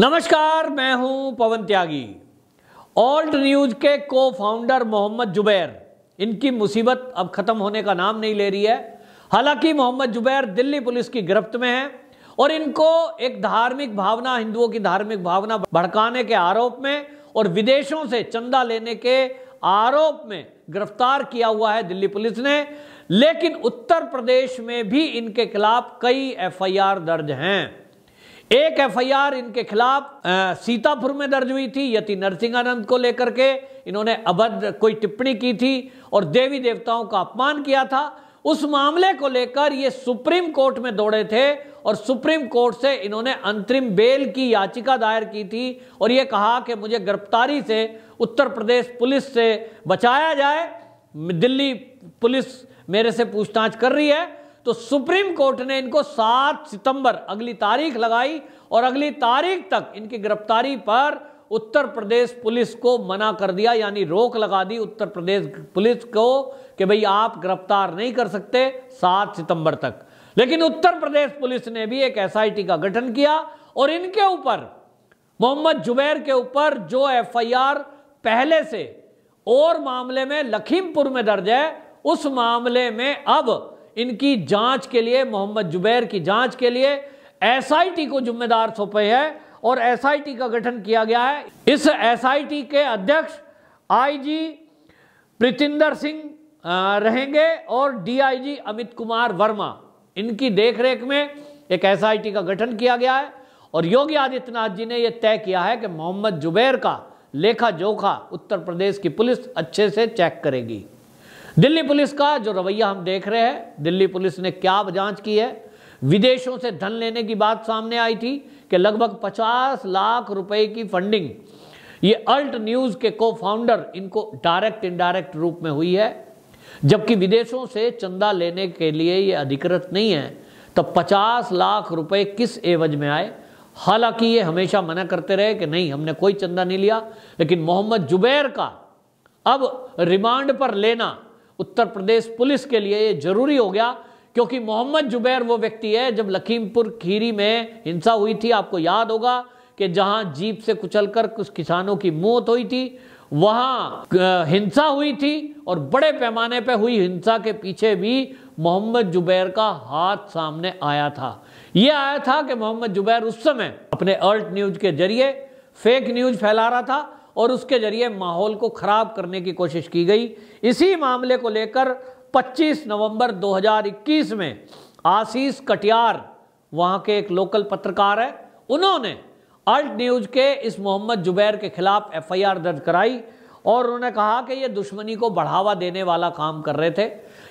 नमस्कार मैं हूं पवन त्यागी ऑल्ट न्यूज के को फाउंडर मोहम्मद जुबैर इनकी मुसीबत अब खत्म होने का नाम नहीं ले रही है हालांकि मोहम्मद जुबैर दिल्ली पुलिस की गिरफ्त में है और इनको एक धार्मिक भावना हिंदुओं की धार्मिक भावना भड़काने के आरोप में और विदेशों से चंदा लेने के आरोप में गिरफ्तार किया हुआ है दिल्ली पुलिस ने लेकिन उत्तर प्रदेश में भी इनके खिलाफ कई एफ दर्ज हैं एक एफआईआर इनके खिलाफ सीतापुर में दर्ज हुई थी यति नरसिंहानंद को लेकर के इन्होंने अभद्र कोई टिप्पणी की थी और देवी देवताओं का अपमान किया था उस मामले को लेकर ये सुप्रीम कोर्ट में दौड़े थे और सुप्रीम कोर्ट से इन्होंने अंतरिम बेल की याचिका दायर की थी और ये कहा कि मुझे गिरफ्तारी से उत्तर प्रदेश पुलिस से बचाया जाए दिल्ली पुलिस मेरे से पूछताछ कर रही है तो सुप्रीम कोर्ट ने इनको 7 सितंबर अगली तारीख लगाई और अगली तारीख तक इनकी गिरफ्तारी पर उत्तर प्रदेश पुलिस को मना कर दिया यानी रोक लगा दी उत्तर प्रदेश पुलिस को कि भाई आप गिरफ्तार नहीं कर सकते 7 सितंबर तक लेकिन उत्तर प्रदेश पुलिस ने भी एक एसआईटी का गठन किया और इनके ऊपर मोहम्मद जुबैर के ऊपर जो एफआईआर पहले से और मामले में लखीमपुर में दर्ज है उस मामले में अब इनकी जांच के लिए मोहम्मद जुबैर की जांच के लिए एसआईटी को जिम्मेदार सौंपे है और एसआईटी का गठन किया गया है इस एसआईटी के अध्यक्ष आईजी प्रीतिंदर सिंह रहेंगे और डीआईजी अमित कुमार वर्मा इनकी देखरेख में एक एसआईटी का गठन किया गया है और योगी आदित्यनाथ जी ने यह तय किया है कि मोहम्मद जुबैर का लेखा जोखा उत्तर प्रदेश की पुलिस अच्छे से चेक करेगी दिल्ली पुलिस का जो रवैया हम देख रहे हैं दिल्ली पुलिस ने क्या जांच की है विदेशों से धन लेने की बात सामने आई थी कि लगभग 50 लाख रुपए की फंडिंग ये अल्ट न्यूज़ के को फाउंडर इनको डायरेक्ट इनडायरेक्ट रूप में हुई है जबकि विदेशों से चंदा लेने के लिए ये अधिकृत नहीं है तब तो 50 लाख रुपए किस एवज में आए हालांकि ये हमेशा मना करते रहे कि नहीं हमने कोई चंदा नहीं लिया लेकिन मोहम्मद जुबैर का अब रिमांड पर लेना उत्तर प्रदेश पुलिस के लिए ये जरूरी हो गया क्योंकि मोहम्मद जुबैर वो व्यक्ति है जब लखीमपुर खीरी में हिंसा हुई थी आपको याद होगा कि जहां जीप से कुचलकर कुछ किसानों की मौत हुई थी वहां हिंसा हुई थी और बड़े पैमाने पर हुई हिंसा के पीछे भी मोहम्मद जुबैर का हाथ सामने आया था यह आया था कि मोहम्मद जुबैर उस समय अपने अल्ट न्यूज के जरिए फेक न्यूज फैला रहा था और उसके जरिए माहौल को ख़राब करने की कोशिश की गई इसी मामले को लेकर 25 नवंबर 2021 में आशीष कटियार वहां के एक लोकल पत्रकार है उन्होंने अल्ट न्यूज़ के इस मोहम्मद जुबैर के खिलाफ एफआईआर दर्ज कराई और उन्होंने कहा कि ये दुश्मनी को बढ़ावा देने वाला काम कर रहे थे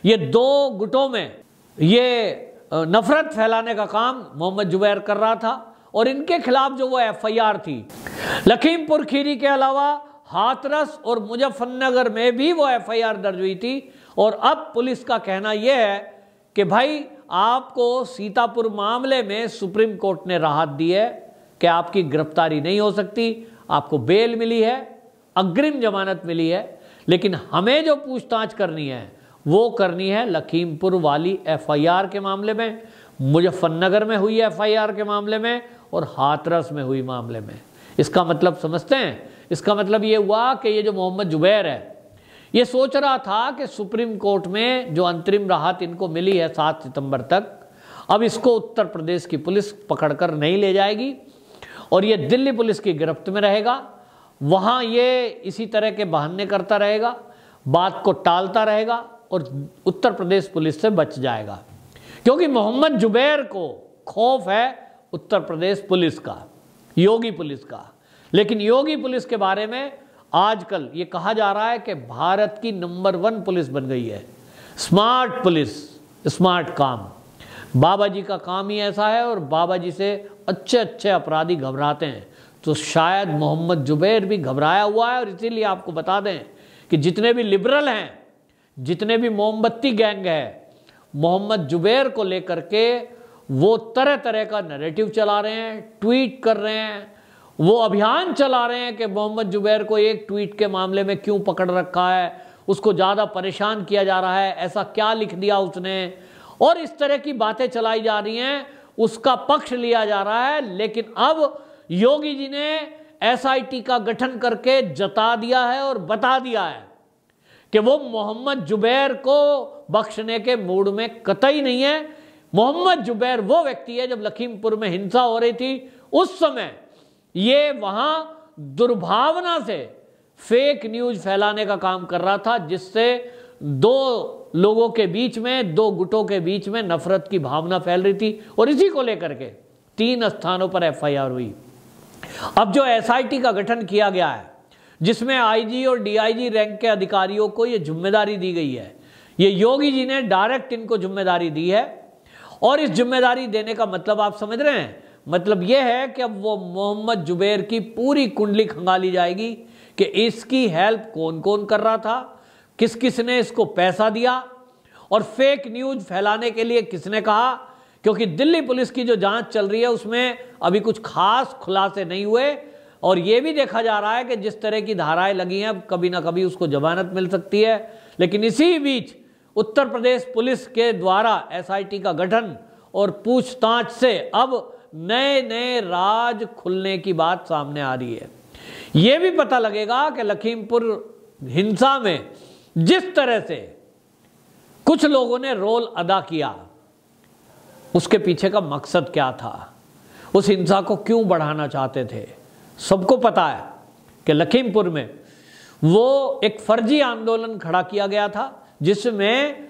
ये दो गुटों में ये नफरत फैलाने का काम मोहम्मद जुबैर कर रहा था और इनके खिलाफ जो वो एफआईआर थी लखीमपुर खीरी के अलावा हाथरस और मुजफ्फरनगर में भी वो एफआईआर दर्ज हुई थी और अब पुलिस का कहना यह है कि भाई आपको सीतापुर मामले में सुप्रीम कोर्ट ने राहत दी है कि आपकी गिरफ्तारी नहीं हो सकती आपको बेल मिली है अग्रिम जमानत मिली है लेकिन हमें जो पूछताछ करनी है वो करनी है लखीमपुर वाली एफआईआर के मामले में मुजफ्फरनगर में हुई एफआईआर के मामले में और हाथरस में हुई मामले में इसका मतलब समझते हैं इसका मतलब ये हुआ कि ये जो मोहम्मद जुबैर है ये सोच रहा था कि सुप्रीम कोर्ट में जो अंतरिम राहत इनको मिली है सात सितंबर तक अब इसको उत्तर प्रदेश की पुलिस पकड़कर नहीं ले जाएगी और ये दिल्ली पुलिस की गिरफ्त में रहेगा वहाँ ये इसी तरह के बहाने करता रहेगा बात को टालता रहेगा और उत्तर प्रदेश पुलिस से बच जाएगा क्योंकि मोहम्मद जुबैर को खौफ है उत्तर प्रदेश पुलिस का योगी पुलिस का लेकिन योगी पुलिस के बारे में आजकल ये कहा जा रहा है कि भारत की नंबर वन पुलिस बन गई है स्मार्ट पुलिस स्मार्ट काम बाबा जी का काम ही ऐसा है और बाबा जी से अच्छे अच्छे अपराधी घबराते हैं तो शायद मोहम्मद जुबैर भी घबराया हुआ है और इसीलिए आपको बता दें कि जितने भी लिबरल हैं जितने भी मोमबत्ती गैंग है मोहम्मद जुबैर को लेकर के वो तरह तरह का नैरेटिव चला रहे हैं ट्वीट कर रहे हैं वो अभियान चला रहे हैं कि मोहम्मद जुबैर को एक ट्वीट के मामले में क्यों पकड़ रखा है उसको ज़्यादा परेशान किया जा रहा है ऐसा क्या लिख दिया उसने और इस तरह की बातें चलाई जा रही हैं उसका पक्ष लिया जा रहा है लेकिन अब योगी जी ने एसआईटी का गठन करके जता दिया है और बता दिया है कि वो मोहम्मद जुबैर को बख्शने के मूड में कतई नहीं है मोहम्मद जुबैर वो व्यक्ति है जब लखीमपुर में हिंसा हो रही थी उस समय ये वहां दुर्भावना से फेक न्यूज फैलाने का काम कर रहा था जिससे दो लोगों के बीच में दो गुटों के बीच में नफरत की भावना फैल रही थी और इसी को लेकर के तीन स्थानों पर एफआईआर हुई अब जो एसआईटी का गठन किया गया है जिसमें आईजी और डीआईजी रैंक के अधिकारियों को यह जिम्मेदारी दी गई है ये योगी जी ने डायरेक्ट इनको जिम्मेदारी दी है और इस जिम्मेदारी देने का मतलब आप समझ रहे हैं मतलब यह है कि अब वो मोहम्मद जुबैर की पूरी कुंडली खंगाली जाएगी कि इसकी हेल्प कौन कौन कर रहा था किस किसने इसको पैसा दिया और फेक न्यूज फैलाने के लिए किसने कहा क्योंकि दिल्ली पुलिस की जो जांच चल रही है उसमें अभी कुछ खास खुलासे नहीं हुए और यह भी देखा जा रहा है कि जिस तरह की धाराएं लगी हैं कभी ना कभी उसको जमानत मिल सकती है लेकिन इसी बीच उत्तर प्रदेश पुलिस के द्वारा एसआईटी का गठन और पूछताछ से अब नए नए राज खुलने की बात सामने आ रही है यह भी पता लगेगा कि लखीमपुर हिंसा में जिस तरह से कुछ लोगों ने रोल अदा किया उसके पीछे का मकसद क्या था उस हिंसा को क्यों बढ़ाना चाहते थे सबको पता है कि लखीमपुर में वो एक फर्जी आंदोलन खड़ा किया गया था जिसमें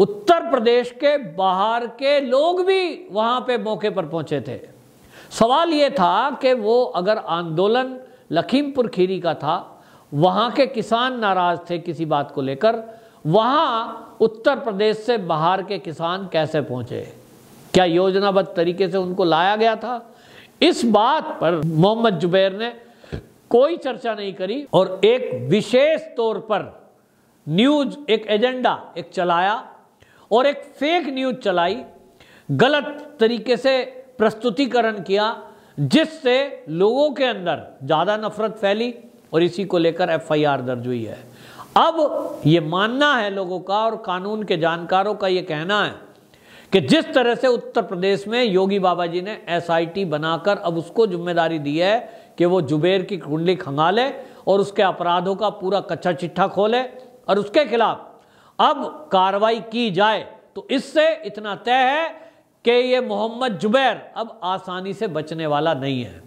उत्तर प्रदेश के बाहर के लोग भी वहां पे मौके पर पहुंचे थे सवाल ये था कि वो अगर आंदोलन लखीमपुर खीरी का था वहां के किसान नाराज़ थे किसी बात को लेकर वहां उत्तर प्रदेश से बाहर के किसान कैसे पहुंचे क्या योजनाबद्ध तरीके से उनको लाया गया था इस बात पर मोहम्मद जुबैर ने कोई चर्चा नहीं करी और एक विशेष तौर पर न्यूज एक एजेंडा एक चलाया और एक फेक न्यूज चलाई गलत तरीके से प्रस्तुतिकरण किया जिससे लोगों के अंदर ज़्यादा नफरत फैली और इसी को लेकर एफआईआर दर्ज हुई है अब यह मानना है लोगों का और कानून के जानकारों का यह कहना है कि जिस तरह से उत्तर प्रदेश में योगी बाबा जी ने एसआईटी बनाकर अब उसको जिम्मेदारी दी है कि वो जुबेर की कुंडली खंगाले और उसके अपराधों का पूरा कच्चा चिट्ठा खोले और उसके खिलाफ अब कार्रवाई की जाए तो इससे इतना तय है कि ये मोहम्मद जुबैर अब आसानी से बचने वाला नहीं है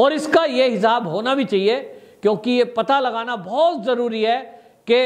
और इसका ये हिसाब होना भी चाहिए क्योंकि ये पता लगाना बहुत ज़रूरी है कि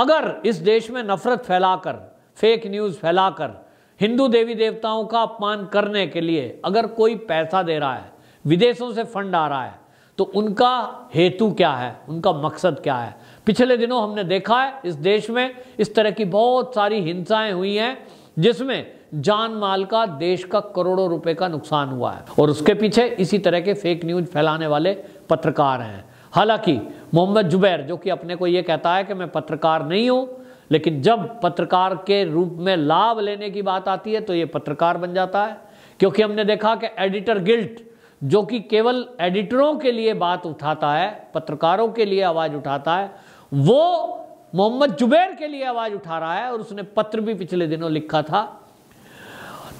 अगर इस देश में नफ़रत फैलाकर फेक न्यूज़ फैलाकर हिंदू देवी देवताओं का अपमान करने के लिए अगर कोई पैसा दे रहा है विदेशों से फंड आ रहा है तो उनका हेतु क्या है उनका मकसद क्या है पिछले दिनों हमने देखा है इस देश में इस तरह की बहुत सारी हिंसाएं हुई हैं जिसमें जान माल का देश का करोड़ों रुपए का नुकसान हुआ है और उसके पीछे इसी तरह के फेक न्यूज फैलाने वाले पत्रकार हैं हालांकि मोहम्मद जुबैर जो कि अपने को ये कहता है कि मैं पत्रकार नहीं हूं लेकिन जब पत्रकार के रूप में लाभ लेने की बात आती है तो ये पत्रकार बन जाता है क्योंकि हमने देखा कि एडिटर गिल्ट जो कि केवल एडिटरों के लिए बात उठाता है पत्रकारों के लिए आवाज़ उठाता है वो मोहम्मद जुबैर के लिए आवाज़ उठा रहा है और उसने पत्र भी पिछले दिनों लिखा था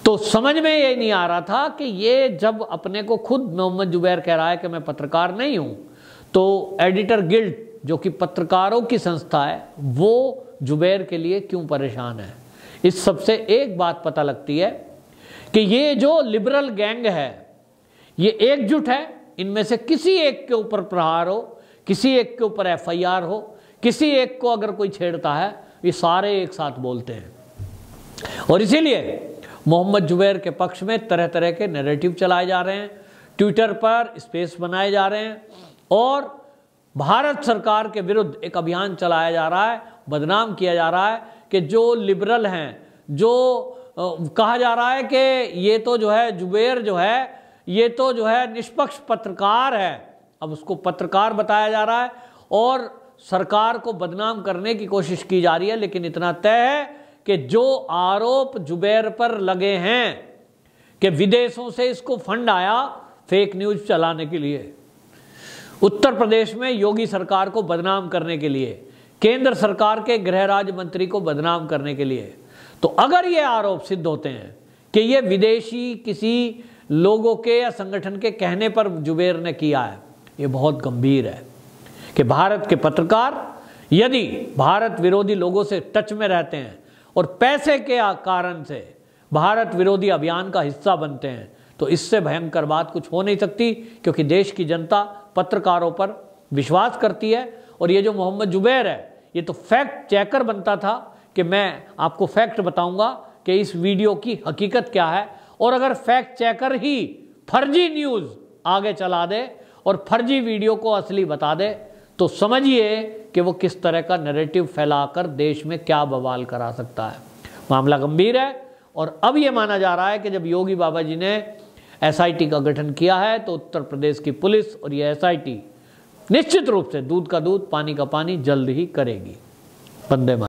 तो समझ में ये नहीं आ रहा था कि ये जब अपने को खुद मोहम्मद जुबैर कह रहा है कि मैं पत्रकार नहीं हूं तो एडिटर गिल्ड जो कि पत्रकारों की संस्था है वो जुबैर के लिए क्यों परेशान है इस सबसे एक बात पता लगती है कि ये जो लिबरल गैंग है ये एकजुट है इनमें से किसी एक के ऊपर प्रहार हो किसी एक के ऊपर एफआईआर हो किसी एक को अगर कोई छेड़ता है ये सारे एक साथ बोलते हैं और इसीलिए मोहम्मद जुबैर के पक्ष में तरह तरह के नैरेटिव चलाए जा रहे हैं ट्विटर पर स्पेस बनाए जा रहे हैं और भारत सरकार के विरुद्ध एक अभियान चलाया जा रहा है बदनाम किया जा रहा है कि जो लिबरल हैं जो कहा जा रहा है कि ये तो जो है जुबेर जो है ये तो जो है निष्पक्ष पत्रकार है अब उसको पत्रकार बताया जा रहा है और सरकार को बदनाम करने की कोशिश की जा रही है लेकिन इतना तय है कि जो आरोप जुबैर पर लगे हैं कि विदेशों से इसको फंड आया फेक न्यूज चलाने के लिए उत्तर प्रदेश में योगी सरकार को बदनाम करने के लिए केंद्र सरकार के गृह राज्य मंत्री को बदनाम करने के लिए तो अगर ये आरोप सिद्ध होते हैं कि ये विदेशी किसी लोगों के या संगठन के कहने पर जुबेर ने किया है ये बहुत गंभीर है कि भारत के पत्रकार यदि भारत विरोधी लोगों से टच में रहते हैं और पैसे के कारण से भारत विरोधी अभियान का हिस्सा बनते हैं तो इससे भयंकर बात कुछ हो नहीं सकती क्योंकि देश की जनता पत्रकारों पर विश्वास करती है और ये जो मोहम्मद जुबैर है ये तो फैक्ट चेकर बनता था कि मैं आपको फैक्ट बताऊंगा कि इस वीडियो की हकीकत क्या है और अगर फैक्ट चेकर ही फर्जी न्यूज़ आगे चला दे और फर्जी वीडियो को असली बता दे तो समझिए कि वो किस तरह का नैरेटिव फैलाकर देश में क्या बवाल करा सकता है मामला गंभीर है और अब ये माना जा रहा है कि जब योगी बाबा जी ने एसआईटी का गठन किया है तो उत्तर प्रदेश की पुलिस और ये एसआईटी निश्चित रूप से दूध का दूध पानी का पानी जल्द ही करेगी बंदे